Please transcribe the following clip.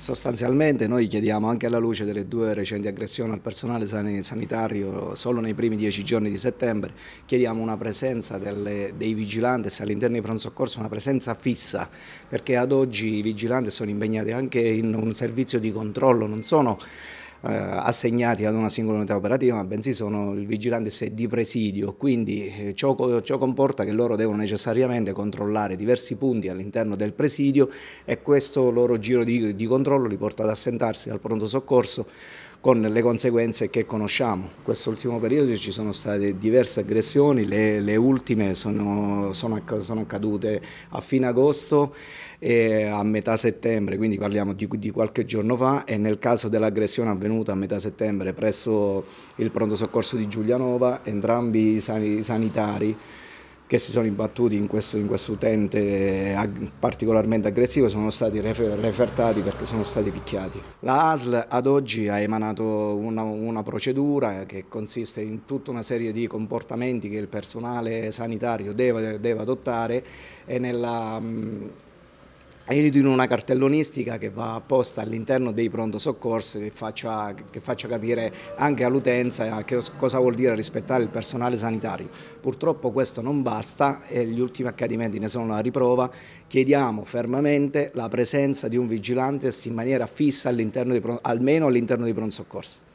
Sostanzialmente noi chiediamo anche alla luce delle due recenti aggressioni al personale sanitario solo nei primi dieci giorni di settembre, chiediamo una presenza delle, dei vigilanti all'interno dei pronto soccorso, una presenza fissa, perché ad oggi i vigilanti sono impegnati anche in un servizio di controllo, non sono eh, assegnati ad una singola unità operativa, ma bensì sono il vigilante di presidio, quindi eh, ciò, ciò comporta che loro devono necessariamente controllare diversi punti all'interno del presidio e questo loro giro di, di controllo li porta ad assentarsi al pronto soccorso con le conseguenze che conosciamo. In quest'ultimo periodo ci sono state diverse aggressioni, le, le ultime sono, sono, sono, accadute a fine agosto e a metà settembre, quindi parliamo di, di qualche giorno fa e nel caso dell'aggressione avvenuta avvenuta a metà settembre presso il pronto soccorso di Giulianova, entrambi i sanitari che si sono imbattuti in questo, in questo utente ag particolarmente aggressivo sono stati refertati perché sono stati picchiati. La ASL ad oggi ha emanato una, una, procedura che consiste in tutta una serie di comportamenti che il personale sanitario deve, deve adottare e nella... Mh, mm, Aiuto in una cartellonistica che va apposta all'interno dei pronto soccorso che faccia, che faccia capire anche all'utenza cosa vuol dire rispettare il personale sanitario. Purtroppo questo non basta e gli ultimi accadimenti ne sono la riprova. Chiediamo fermamente la presenza di un vigilante in maniera fissa all dei, almeno all'interno dei pronto soccorso.